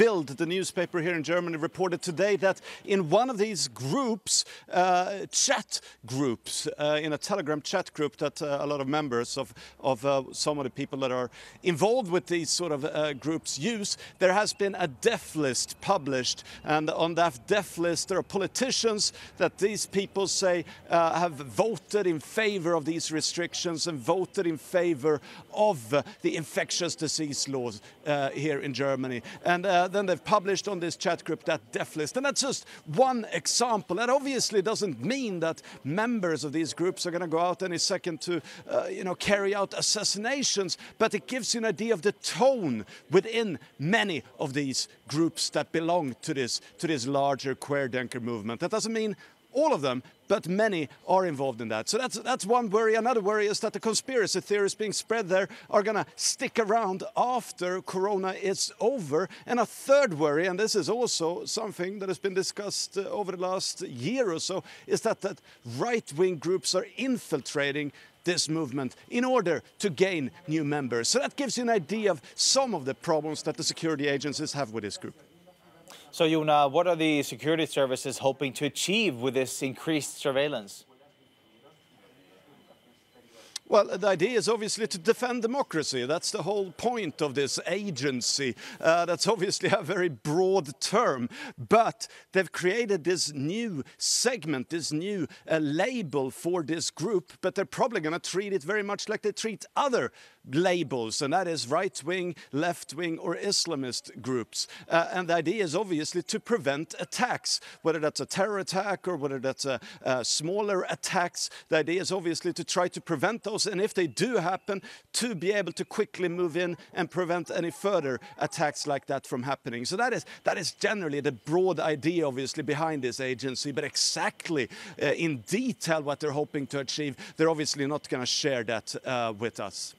Bild, the newspaper here in Germany, reported today that in one of these groups, uh, chat groups, uh, in a Telegram chat group that uh, a lot of members of, of uh, some of the people that are involved with these sort of uh, groups use, there has been a death list published. And on that death list, there are politicians that these people say uh, have voted in favor of these restrictions and voted in favor of the infectious disease laws here in Germany. And then they've published on this chat group that deaf list. And that's just one example. That obviously doesn't mean that members of these groups are going to go out any second to, uh, you know, carry out assassinations, but it gives you an idea of the tone within many of these groups that belong to this, to this larger queer Denker movement. That doesn't mean all of them, but many are involved in that. So that's, that's one worry. Another worry is that the conspiracy theories being spread there are going to stick around after Corona is over. And a third worry, and this is also something that has been discussed uh, over the last year or so, is that, that right wing groups are infiltrating this movement in order to gain new members. So that gives you an idea of some of the problems that the security agencies have with this group. So, Yuna, what are the security services hoping to achieve with this increased surveillance? Well, the idea is obviously to defend democracy. That's the whole point of this agency. Uh, that's obviously a very broad term, but they've created this new segment, this new uh, label for this group, but they're probably going to treat it very much like they treat other labels, and that is right wing, left wing, or Islamist groups. Uh, and the idea is obviously to prevent attacks, whether that's a terror attack or whether that's a, a smaller attacks. The idea is obviously to try to prevent those and if they do happen, to be able to quickly move in and prevent any further attacks like that from happening. So that is that is generally the broad idea, obviously, behind this agency. But exactly uh, in detail what they're hoping to achieve, they're obviously not going to share that uh, with us.